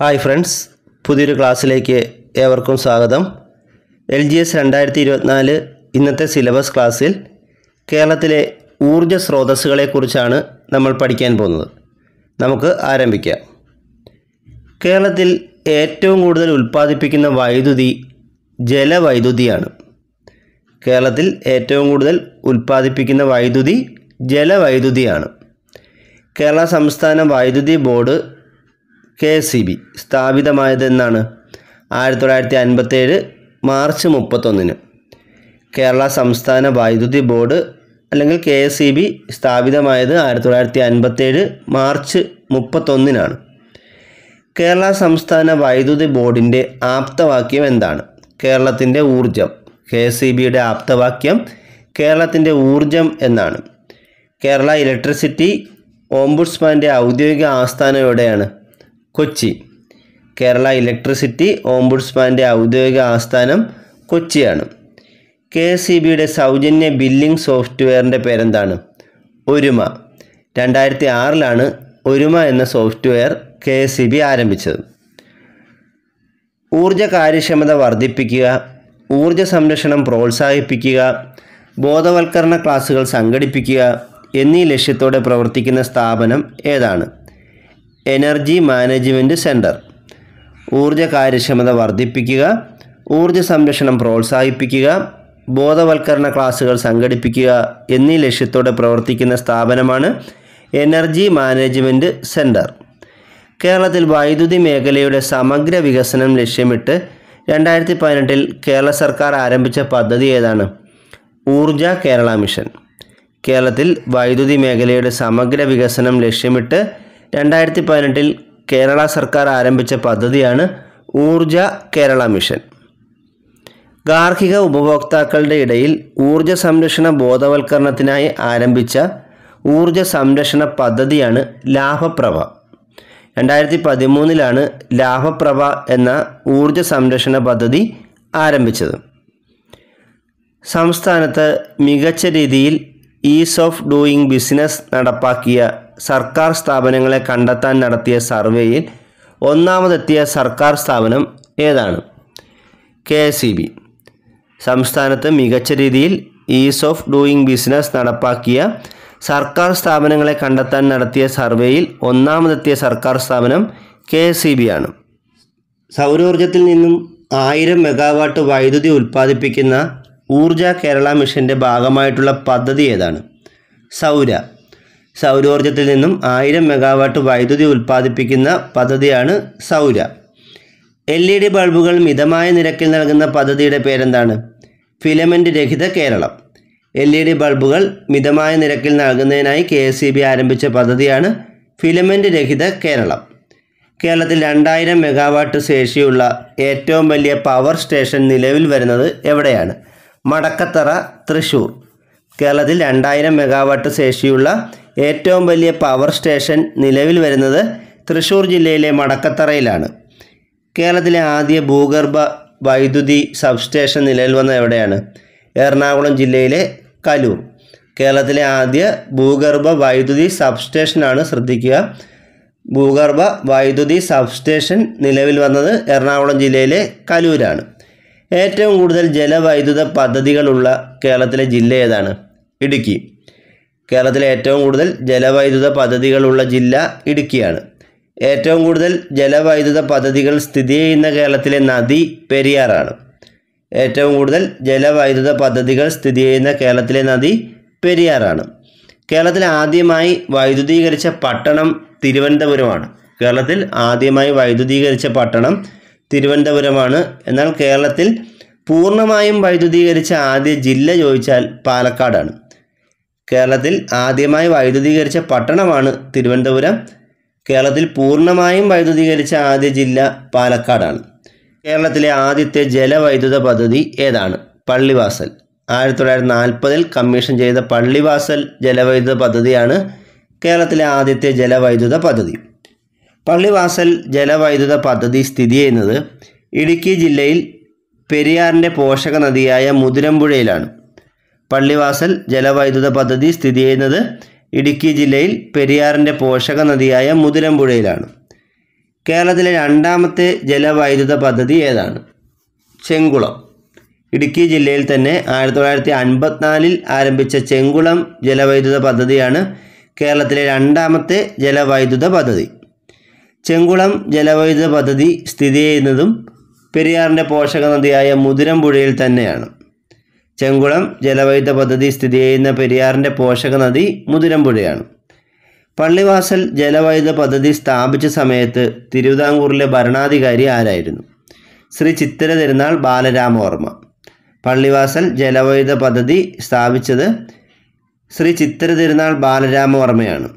hi friends പുതിയൊരു ക്ലാസ്സിലേക്ക് ഏവർക്കും സ്വാഗതം എൽ ജി എസ് രണ്ടായിരത്തി ഇരുപത്തിനാല് ഇന്നത്തെ സിലബസ് ക്ലാസ്സിൽ കേരളത്തിലെ ഊർജ്ജ സ്രോതസ്സുകളെക്കുറിച്ചാണ് നമ്മൾ പഠിക്കാൻ പോകുന്നത് നമുക്ക് ആരംഭിക്കാം കേരളത്തിൽ ഏറ്റവും കൂടുതൽ ഉൽപ്പാദിപ്പിക്കുന്ന വൈദ്യുതി ജലവൈദ്യുതിയാണ് കേരളത്തിൽ ഏറ്റവും കൂടുതൽ ഉൽപ്പാദിപ്പിക്കുന്ന വൈദ്യുതി ജലവൈദ്യുതിയാണ് കേരള സംസ്ഥാന വൈദ്യുതി ബോർഡ് കെ സി ബി എന്നാണ് ആയിരത്തി തൊള്ളായിരത്തി ഏഴ് മാർച്ച് മുപ്പത്തൊന്നിന് കേരള സംസ്ഥാന വൈദ്യുതി ബോർഡ് അല്ലെങ്കിൽ കെ സി ബി സ്ഥാപിതമായത് ആയിരത്തി തൊള്ളായിരത്തി ഏഴ് മാർച്ച് മുപ്പത്തൊന്നിനാണ് കേരള സംസ്ഥാന വൈദ്യുതി ബോർഡിൻ്റെ ആപ്തവാക്യം എന്താണ് കേരളത്തിൻ്റെ ഊർജം കെ സി ബിയുടെ ആപ്തവാക്യം കേരളത്തിൻ്റെ ഊർജം എന്നാണ് കേരള ഇലക്ട്രിസിറ്റി ഓംബുഡ്സ്മാൻ്റെ ഔദ്യോഗിക ആസ്ഥാനം എവിടെയാണ് കൊച്ചി കേരള ഇലക്ട്രിസിറ്റി ഓംബുഡ്സ്മാൻ്റെ ഔദ്യോഗിക ആസ്ഥാനം കൊച്ചിയാണ് കെ എസ് സി ബിയുടെ സൗജന്യ ബില്ലിംഗ് സോഫ്റ്റ്വെയറിൻ്റെ പേരെന്താണ് ഒരുമ രണ്ടായിരത്തി ആറിലാണ് ഒരുമ എന്ന software K S C B ആരംഭിച്ചത് ഊർജ കാര്യക്ഷമത വർദ്ധിപ്പിക്കുക ഊർജ സംരക്ഷണം പ്രോത്സാഹിപ്പിക്കുക ബോധവൽക്കരണ ക്ലാസുകൾ സംഘടിപ്പിക്കുക എന്നീ ലക്ഷ്യത്തോടെ പ്രവർത്തിക്കുന്ന സ്ഥാപനം ഏതാണ് എനർജി മാനേജ്മെൻറ്റ് സെൻറ്റർ ഊർജ്ജ കാര്യക്ഷമത വർദ്ധിപ്പിക്കുക ഊർജ്ജ സംരക്ഷണം പ്രോത്സാഹിപ്പിക്കുക ബോധവൽക്കരണ ക്ലാസുകൾ സംഘടിപ്പിക്കുക എന്നീ ലക്ഷ്യത്തോടെ പ്രവർത്തിക്കുന്ന സ്ഥാപനമാണ് എനർജി മാനേജ്മെൻറ്റ് സെൻറ്റർ കേരളത്തിൽ വൈദ്യുതി മേഖലയുടെ സമഗ്ര വികസനം ലക്ഷ്യമിട്ട് രണ്ടായിരത്തി പതിനെട്ടിൽ കേരള സർക്കാർ ആരംഭിച്ച പദ്ധതി ഏതാണ് ഊർജ കേരള മിഷൻ കേരളത്തിൽ വൈദ്യുതി മേഖലയുടെ സമഗ്ര വികസനം ലക്ഷ്യമിട്ട് രണ്ടായിരത്തി പതിനെട്ടിൽ കേരള സർക്കാർ ആരംഭിച്ച പദ്ധതിയാണ് ഊർജ കേരള മിഷൻ ഗാർഹിക ഉപഭോക്താക്കളുടെ ഇടയിൽ ഊർജ സംരക്ഷണ ബോധവൽക്കരണത്തിനായി ആരംഭിച്ച ഊർജ സംരക്ഷണ പദ്ധതിയാണ് ലാഭപ്രഭ രണ്ടായിരത്തി പതിമൂന്നിലാണ് ലാഭപ്രഭ എന്ന ഊർജ സംരക്ഷണ പദ്ധതി ആരംഭിച്ചത് സംസ്ഥാനത്ത് മികച്ച രീതിയിൽ ഈസ് ഓഫ് ഡൂയിങ് ബിസിനസ് നടപ്പാക്കിയ സർക്കാർ സ്ഥാപനങ്ങളെ കണ്ടെത്താൻ നടത്തിയ സർവേയിൽ ഒന്നാമതെത്തിയ സർക്കാർ സ്ഥാപനം ഏതാണ് കെ എസ് ബി സംസ്ഥാനത്ത് മികച്ച രീതിയിൽ ഈസ് ഓഫ് ഡൂയിങ് ബിസിനസ് നടപ്പാക്കിയ സർക്കാർ സ്ഥാപനങ്ങളെ കണ്ടെത്താൻ നടത്തിയ സർവേയിൽ ഒന്നാമതെത്തിയ സർക്കാർ സ്ഥാപനം കെ എസ് ബി ആണ് സൗരോർജ്ജത്തിൽ നിന്നും ആയിരം മെഗാവാട്ട് വൈദ്യുതി ഉൽപ്പാദിപ്പിക്കുന്ന ഊർജ കേരള മിഷൻ്റെ ഭാഗമായിട്ടുള്ള പദ്ധതി ഏതാണ് സൗര സൗരോർജ്ജത്തിൽ നിന്നും ആയിരം മെഗാവാട്ട് വൈദ്യുതി ഉൽപ്പാദിപ്പിക്കുന്ന പദ്ധതിയാണ് സൗര എൽ ഇ ഡി ബൾബുകൾ മിതമായ നിരക്കിൽ നൽകുന്ന പദ്ധതിയുടെ പേരെന്താണ് ഫിലമെൻ്റ് രഹിത കേരളം എൽ ഇ ഡി ബൾബുകൾ മിതമായ നിരക്കിൽ നൽകുന്നതിനായി കെ എസ് സി ബി ആരംഭിച്ച പദ്ധതിയാണ് ഫിലമെൻ്റ് രഹിത കേരളം കേരളത്തിൽ രണ്ടായിരം മെഗാവാട്ട് ശേഷിയുള്ള ഏറ്റവും വലിയ പവർ സ്റ്റേഷൻ നിലവിൽ വരുന്നത് എവിടെയാണ് മടക്കത്തറ തൃശ്ശൂർ കേരളത്തിൽ രണ്ടായിരം മെഗാവാട്ട് ശേഷിയുള്ള ഏറ്റവും വലിയ പവർ സ്റ്റേഷൻ നിലവിൽ വരുന്നത് തൃശ്ശൂർ ജില്ലയിലെ മടക്കത്തറയിലാണ് കേരളത്തിലെ ആദ്യ ഭൂഗർഭ വൈദ്യുതി സബ്സ്റ്റേഷൻ നിലവിൽ വന്നത് എവിടെയാണ് എറണാകുളം ജില്ലയിലെ കലൂർ കേരളത്തിലെ ആദ്യ ഭൂഗർഭ വൈദ്യുതി സബ്സ്റ്റേഷനാണ് ശ്രദ്ധിക്കുക ഭൂഗർഭ വൈദ്യുതി സബ്സ്റ്റേഷൻ നിലവിൽ വന്നത് എറണാകുളം ജില്ലയിലെ കലൂരാണ് ഏറ്റവും കൂടുതൽ ജലവൈദ്യുത പദ്ധതികളുള്ള കേരളത്തിലെ ജില്ല ഏതാണ് ഇടുക്കി കേരളത്തിലെ ഏറ്റവും കൂടുതൽ ജലവൈദ്യുത പദ്ധതികളുള്ള ജില്ല ഇടുക്കിയാണ് ഏറ്റവും കൂടുതൽ ജലവൈദ്യുത പദ്ധതികൾ സ്ഥിതി ചെയ്യുന്ന കേരളത്തിലെ നദി പെരിയാറാണ് ഏറ്റവും കൂടുതൽ ജലവൈദ്യുത പദ്ധതികൾ സ്ഥിതി ചെയ്യുന്ന കേരളത്തിലെ നദി പെരിയാറാണ് കേരളത്തിൽ ആദ്യമായി വൈദ്യുതീകരിച്ച പട്ടണം തിരുവനന്തപുരമാണ് കേരളത്തിൽ ആദ്യമായി വൈദ്യുതീകരിച്ച പട്ടണം തിരുവനന്തപുരമാണ് എന്നാൽ കേരളത്തിൽ പൂർണ്ണമായും വൈദ്യുതീകരിച്ച ആദ്യ ജില്ല ചോദിച്ചാൽ പാലക്കാടാണ് കേരളത്തിൽ ആദ്യമായി വൈദ്യുതീകരിച്ച പട്ടണമാണ് തിരുവനന്തപുരം കേരളത്തിൽ പൂർണ്ണമായും വൈദ്യുതീകരിച്ച ആദ്യ ജില്ല പാലക്കാടാണ് കേരളത്തിലെ ആദ്യത്തെ ജലവൈദ്യുത പദ്ധതി ഏതാണ് പള്ളിവാസൽ ആയിരത്തി തൊള്ളായിരത്തി നാൽപ്പതിൽ കമ്മീഷൻ ചെയ്ത പള്ളിവാസൽ ജലവൈദ്യുത പദ്ധതിയാണ് കേരളത്തിലെ ആദ്യത്തെ ജലവൈദ്യുത പദ്ധതി പള്ളിവാസൽ ജലവൈദ്യുത പദ്ധതി സ്ഥിതി ചെയ്യുന്നത് ഇടുക്കി ജില്ലയിൽ പെരിയാറിൻ്റെ പോഷക നദിയായ മുതിരമ്പുഴയിലാണ് പള്ളിവാസൽ ജലവൈദ്യുത പദ്ധതി സ്ഥിതി ചെയ്യുന്നത് ഇടുക്കി ജില്ലയിൽ പെരിയാറിൻ്റെ പോഷക നദിയായ മുതിരമ്പുഴയിലാണ് കേരളത്തിലെ രണ്ടാമത്തെ ജലവൈദ്യുത പദ്ധതി ഏതാണ് ചെങ്കുളം ഇടുക്കി ജില്ലയിൽ തന്നെ ആയിരത്തി തൊള്ളായിരത്തി അൻപത്തിനാലിൽ ആരംഭിച്ച ചെങ്കുളം ജലവൈദ്യുത പദ്ധതിയാണ് കേരളത്തിലെ രണ്ടാമത്തെ ജലവൈദ്യുത പദ്ധതി ചെങ്കുളം ജലവൈദ്യുത പദ്ധതി സ്ഥിതി ചെയ്യുന്നതും പെരിയാറിൻ്റെ പോഷക നദിയായ മുതിരമ്പുഴയിൽ തന്നെയാണ് ചെങ്കുളം ജലവൈദ്യുത പദ്ധതി സ്ഥിതി ചെയ്യുന്ന പെരിയാറിൻ്റെ പോഷക നദി മുതിരമ്പുഴയാണ് പള്ളിവാസൽ ജലവൈദ്യുത പദ്ധതി സ്ഥാപിച്ച സമയത്ത് തിരുവിതാംകൂറിലെ ഭരണാധികാരി ആരായിരുന്നു ശ്രീ ചിത്തിര തിരുനാൾ ബാലരാമവർമ്മ പള്ളിവാസൽ ജലവൈദ്യുത പദ്ധതി സ്ഥാപിച്ചത് ശ്രീ ചിത്തിര തിരുനാൾ ബാലരാമവർമ്മയാണ്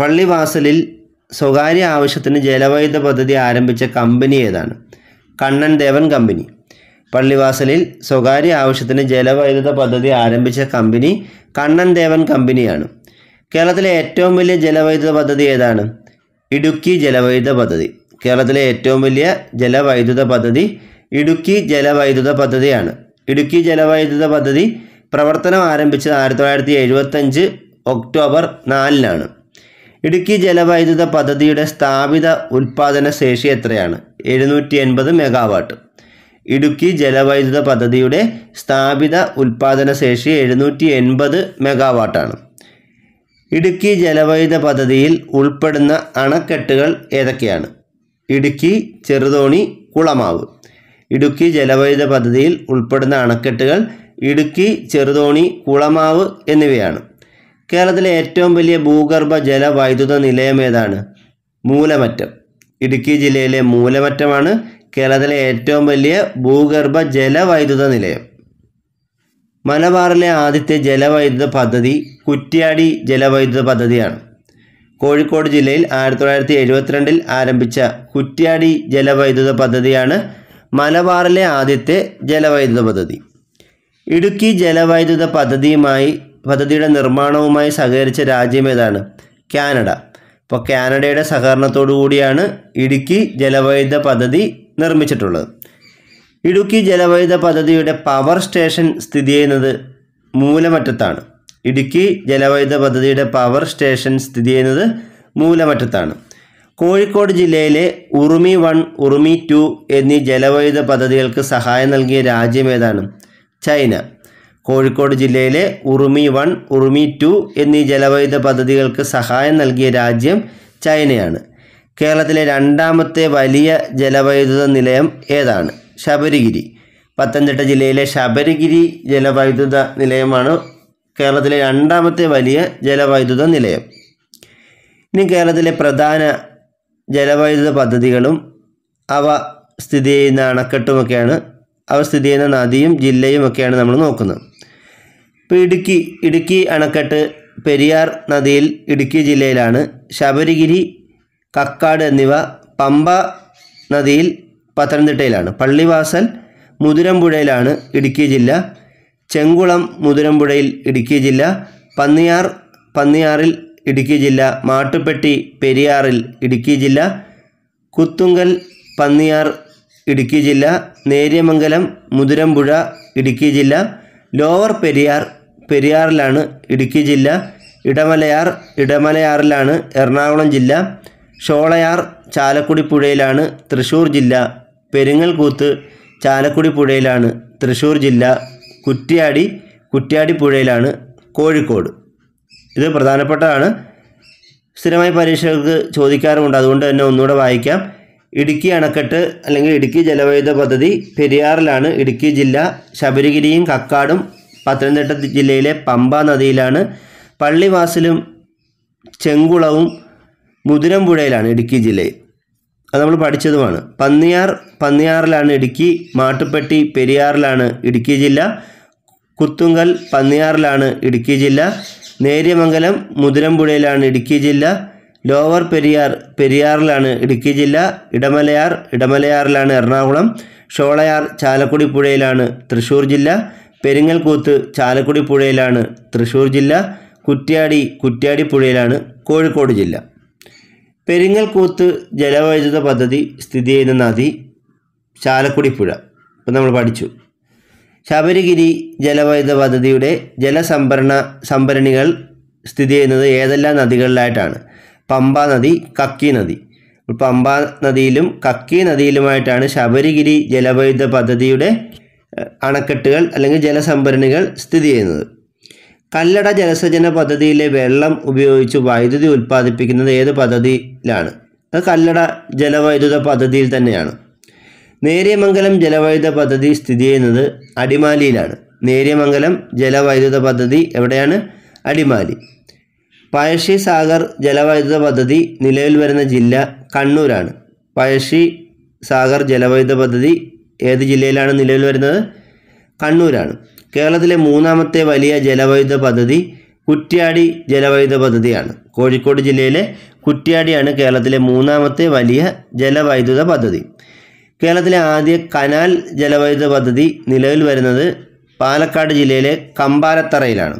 പള്ളിവാസലിൽ സ്വകാര്യ ആവശ്യത്തിന് ജലവൈദ്യുത പദ്ധതി ആരംഭിച്ച കമ്പനി ഏതാണ് കണ്ണൻ ദേവൻ കമ്പനി പള്ളിവാസലിൽ സ്വകാര്യ ആവശ്യത്തിന് ജലവൈദ്യുത പദ്ധതി ആരംഭിച്ച കമ്പനി കണ്ണൻ ദേവൻ കമ്പനിയാണ് കേരളത്തിലെ ഏറ്റവും വലിയ ജലവൈദ്യുത പദ്ധതി ഏതാണ് ഇടുക്കി ജലവൈദ്യുത പദ്ധതി കേരളത്തിലെ ഏറ്റവും വലിയ ജലവൈദ്യുത പദ്ധതി ഇടുക്കി ജലവൈദ്യുത പദ്ധതിയാണ് ഇടുക്കി ജലവൈദ്യുത പദ്ധതി പ്രവർത്തനം ആരംഭിച്ചത് ആയിരത്തി തൊള്ളായിരത്തി എഴുപത്തഞ്ച് ഒക്ടോബർ നാലിനാണ് ഇടുക്കി ജലവൈദ്യുത പദ്ധതിയുടെ സ്ഥാപിത ഉൽപ്പാദന ശേഷി എത്രയാണ് എഴുന്നൂറ്റി എൺപത് മെഗാവാട്ട് ഇടുക്കി ജലവൈദ്യുത പദ്ധതിയുടെ സ്ഥാപിത ഉൽപാദന ശേഷി എഴുന്നൂറ്റി എൺപത് മെഗാവാട്ടാണ് ഇടുക്കി ജലവൈദ്യുത പദ്ധതിയിൽ ഉൾപ്പെടുന്ന അണക്കെട്ടുകൾ ഏതൊക്കെയാണ് ഇടുക്കി ചെറുതോണി കുളമാവ് ഇടുക്കി ജലവൈദ്യുത പദ്ധതിയിൽ ഉൾപ്പെടുന്ന അണക്കെട്ടുകൾ ഇടുക്കി ചെറുതോണി കുളമാവ് എന്നിവയാണ് കേരളത്തിലെ ഏറ്റവും വലിയ ഭൂഗർഭ ജലവൈദ്യുത നിലയം ഏതാണ് മൂലമറ്റം ഇടുക്കി ജില്ലയിലെ മൂലമറ്റമാണ് കേരളത്തിലെ ഏറ്റവും വലിയ ഭൂഗർഭ ജലവൈദ്യുത നിലയം മലബാറിലെ ആദ്യത്തെ ജലവൈദ്യുത പദ്ധതി കുറ്റ്യാടി ജലവൈദ്യുത പദ്ധതിയാണ് കോഴിക്കോട് ജില്ലയിൽ ആയിരത്തി തൊള്ളായിരത്തി എഴുപത്തിരണ്ടിൽ ആരംഭിച്ച കുറ്റ്യാടി ജലവൈദ്യുത പദ്ധതിയാണ് മലബാറിലെ ആദ്യത്തെ ജലവൈദ്യുത പദ്ധതി ഇടുക്കി ജലവൈദ്യുത പദ്ധതിയുമായി പദ്ധതിയുടെ നിർമ്മാണവുമായി സഹകരിച്ച രാജ്യം ഏതാണ് കാനഡ അപ്പോൾ കാനഡയുടെ സഹകരണത്തോടു കൂടിയാണ് ഇടുക്കി ജലവൈദ്യുത പദ്ധതി നിർമ്മിച്ചിട്ടുള്ളത് ഇടുക്കി ജലവൈദ്യുത പദ്ധതിയുടെ പവർ സ്റ്റേഷൻ സ്ഥിതി ചെയ്യുന്നത് മൂലമറ്റത്താണ് ഇടുക്കി ജലവൈദ്യുത പദ്ധതിയുടെ പവർ സ്റ്റേഷൻ സ്ഥിതി ചെയ്യുന്നത് മൂലമറ്റത്താണ് കോഴിക്കോട് ജില്ലയിലെ ഉറുമി വൺ ഉറുമി ടു എന്നീ ജലവൈദ്യുത പദ്ധതികൾക്ക് സഹായം നൽകിയ രാജ്യം ഏതാണ് ചൈന കോഴിക്കോട് ജില്ലയിലെ ഉറുമി വൺ ഉറുമി ടു എന്നീ ജലവൈദ്യുത പദ്ധതികൾക്ക് സഹായം നൽകിയ രാജ്യം ചൈനയാണ് കേരളത്തിലെ രണ്ടാമത്തെ വലിയ ജലവൈദ്യുത നിലയം ഏതാണ് ശബരിഗിരി പത്തനംതിട്ട ജില്ലയിലെ ശബരിഗിരി ജലവൈദ്യുത നിലയമാണ് കേരളത്തിലെ രണ്ടാമത്തെ വലിയ ജലവൈദ്യുത നിലയം ഇനി കേരളത്തിലെ പ്രധാന ജലവൈദ്യുത പദ്ധതികളും അവ സ്ഥിതി ചെയ്യുന്ന അണക്കെട്ടുമൊക്കെയാണ് അവ സ്ഥിതി ചെയ്യുന്ന നദിയും ജില്ലയും ഒക്കെയാണ് നമ്മൾ നോക്കുന്നത് ഇപ്പോൾ ഇടുക്കി ഇടുക്കി അണക്കെട്ട് പെരിയാർ നദിയിൽ ഇടുക്കി ജില്ലയിലാണ് ശബരിഗിരി കക്കാട് എന്നിവ പമ്പ നദിയിൽ പത്തനംതിട്ടയിലാണ് പള്ളിവാസൽ മുതിരമ്പുഴയിലാണ് ഇടുക്കി ജില്ല ചെങ്കുളം മുതിരമ്പുഴയിൽ ഇടുക്കി ജില്ല പന്നിയാർ പന്നിയാറിൽ ഇടുക്കി ജില്ല മാട്ടുപ്പെട്ടി പെരിയാറിൽ ഇടുക്കി ജില്ല കുത്തുങ്കൽ പന്നിയാർ ഇടുക്കി ജില്ല നേര്യമംഗലം മുതിരമ്പുഴ ഇടുക്കി ജില്ല ലോവർ പെരിയാർ പെരിയാറിലാണ് ഇടുക്കി ജില്ല ഇടമലയാർ ഇടമലയാറിലാണ് എറണാകുളം ജില്ല ഷോളയാർ ചാലക്കുടി പുഴയിലാണ് തൃശ്ശൂർ ജില്ല പെരിങ്ങൽകൂത്ത് ചാലക്കുടി പുഴയിലാണ് തൃശ്ശൂർ ജില്ല കുറ്റ്യാടി കുറ്റ്യാടി പുഴയിലാണ് കോഴിക്കോട് ഇത് പ്രധാനപ്പെട്ടതാണ് സ്ഥിരമായി പരീക്ഷകൾക്ക് ചോദിക്കാറുമുണ്ട് അതുകൊണ്ട് തന്നെ ഒന്നുകൂടെ വായിക്കാം ഇടുക്കി അണക്കെട്ട് അല്ലെങ്കിൽ ഇടുക്കി ജലവൈദ്യുത പദ്ധതി പെരിയാറിലാണ് ഇടുക്കി ജില്ല ശബരിഗിരിയും കക്കാടും പത്തനംതിട്ട ജില്ലയിലെ പമ്പ നദിയിലാണ് പള്ളിവാസലും ചെങ്കുളവും മുതിരമ്പുഴയിലാണ് ഇടുക്കി ജില്ലയിൽ അത് നമ്മൾ പഠിച്ചതുമാണ് പന്നിയാർ പന്നിയാറിലാണ് ഇടുക്കി മാട്ടുപ്പെട്ടി പെരിയാറിലാണ് ഇടുക്കി ജില്ല കുത്തുങ്കൽ പന്നിയാറിലാണ് ഇടുക്കി ജില്ല നേര്യമംഗലം മുതിരമ്പുഴയിലാണ് ഇടുക്കി ജില്ല ലോവർ പെരിയാർ പെരിയാറിലാണ് ഇടുക്കി ജില്ല ഇടമലയാർ ഇടമലയാറിലാണ് എറണാകുളം ഷോളയാർ ചാലക്കുടി പുഴയിലാണ് തൃശ്ശൂർ ജില്ല പെരിങ്ങൽകൂത്ത് ചാലക്കുടി പുഴയിലാണ് തൃശ്ശൂർ ജില്ല കുറ്റ്യാടി കുറ്റ്യാടി പുഴയിലാണ് കോഴിക്കോട് ജില്ല പെരിങ്ങൽകൂത്ത് ജലവൈദ്യുത പദ്ധതി സ്ഥിതി ചെയ്യുന്ന നദി ചാലക്കുടി പുഴ ഇപ്പം നമ്മൾ പഠിച്ചു ശബരിഗിരി ജലവൈദ്യുത പദ്ധതിയുടെ ജലസംഭരണ സംഭരണികൾ സ്ഥിതി ചെയ്യുന്നത് ഏതെല്ലാം നദികളിലായിട്ടാണ് പമ്പ നദി കക്കി നദി പമ്പ നദിയിലും കക്കി നദിയിലുമായിട്ടാണ് ശബരിഗിരി ജലവൈദ്യുത പദ്ധതിയുടെ അണക്കെട്ടുകൾ അല്ലെങ്കിൽ ജലസംഭരണികൾ സ്ഥിതി ചെയ്യുന്നത് കല്ലട ജലസേചന പദ്ധതിയിലെ വെള്ളം ഉപയോഗിച്ച് വൈദ്യുതി ഉൽപ്പാദിപ്പിക്കുന്നത് ഏത് പദ്ധതിയിലാണ് അത് കല്ലട ജലവൈദ്യുത പദ്ധതിയിൽ തന്നെയാണ് നേര്യമംഗലം ജലവൈദ്യുത പദ്ധതി സ്ഥിതി ചെയ്യുന്നത് അടിമാലിയിലാണ് നേര്യമംഗലം ജലവൈദ്യുത പദ്ധതി എവിടെയാണ് അടിമാലി പഴശ്ശി സാഗർ ജലവൈദ്യുത പദ്ധതി നിലവിൽ വരുന്ന ജില്ല കണ്ണൂരാണ് പഴശ്ശി സാഗർ ജലവൈദ്യുത പദ്ധതി ഏത് ജില്ലയിലാണ് നിലവിൽ വരുന്നത് കണ്ണൂരാണ് കേരളത്തിലെ മൂന്നാമത്തെ വലിയ ജലവൈദ്യുത പദ്ധതി കുറ്റ്യാടി ജലവൈദ്യുത പദ്ധതിയാണ് കോഴിക്കോട് ജില്ലയിലെ കുറ്റ്യാടിയാണ് കേരളത്തിലെ മൂന്നാമത്തെ വലിയ ജലവൈദ്യുത പദ്ധതി കേരളത്തിലെ ആദ്യ കനാൽ ജലവൈദ്യുത പദ്ധതി നിലവിൽ വരുന്നത് പാലക്കാട് ജില്ലയിലെ കമ്പാലത്തറയിലാണ്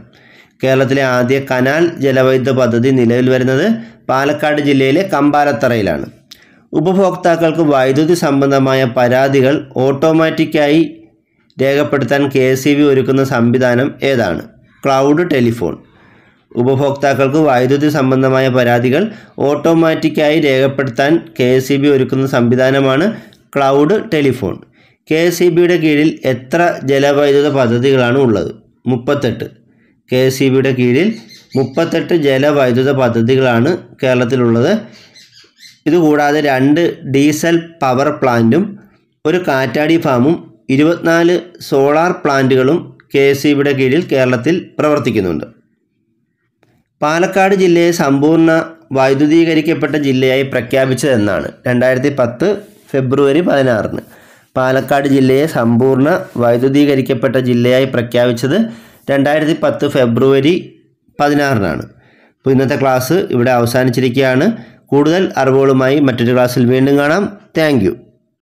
കേരളത്തിലെ ആദ്യ കനാൽ ജലവൈദ്യുത പദ്ധതി നിലവിൽ വരുന്നത് പാലക്കാട് ജില്ലയിലെ കമ്പാലത്തറയിലാണ് ഉപഭോക്താക്കൾക്ക് വൈദ്യുതി സംബന്ധമായ പരാതികൾ ഓട്ടോമാറ്റിക്കായി രേഖപ്പെടുത്താൻ കെ ഒരുക്കുന്ന സംവിധാനം ഏതാണ് ക്ലൗഡ് ടെലിഫോൺ ഉപഭോക്താക്കൾക്ക് വൈദ്യുതി സംബന്ധമായ പരാതികൾ ഓട്ടോമാറ്റിക്കായി രേഖപ്പെടുത്താൻ കെ എസ് ഒരുക്കുന്ന സംവിധാനമാണ് ക്ലൗഡ് ടെലിഫോൺ കെ എസ് കീഴിൽ എത്ര ജലവൈദ്യുത പദ്ധതികളാണ് ഉള്ളത് മുപ്പത്തെട്ട് കെ എസ് കീഴിൽ മുപ്പത്തെട്ട് ജലവൈദ്യുത പദ്ധതികളാണ് കേരളത്തിലുള്ളത് ഇതുകൂടാതെ രണ്ട് ഡീസൽ പവർ പ്ലാന്റും ഒരു കാറ്റാടി ഫാമും ഇരുപത്തിനാല് സോളാർ പ്ലാന്റുകളും കെ എസ് സിയുടെ കീഴിൽ കേരളത്തിൽ പ്രവർത്തിക്കുന്നുണ്ട് പാലക്കാട് ജില്ലയെ സമ്പൂർണ്ണ വൈദ്യുതീകരിക്കപ്പെട്ട ജില്ലയായി പ്രഖ്യാപിച്ചതെന്നാണ് രണ്ടായിരത്തി പത്ത് ഫെബ്രുവരി പതിനാറിന് പാലക്കാട് ജില്ലയെ സമ്പൂർണ്ണ വൈദ്യുതീകരിക്കപ്പെട്ട ജില്ലയായി പ്രഖ്യാപിച്ചത് രണ്ടായിരത്തി പത്ത് ഫെബ്രുവരി പതിനാറിനാണ് അപ്പോൾ ഇന്നത്തെ ക്ലാസ് ഇവിടെ അവസാനിച്ചിരിക്കുകയാണ് കൂടുതൽ അറിവുകളുമായി മറ്റൊരു ക്ലാസ്സിൽ വീണ്ടും കാണാം താങ്ക്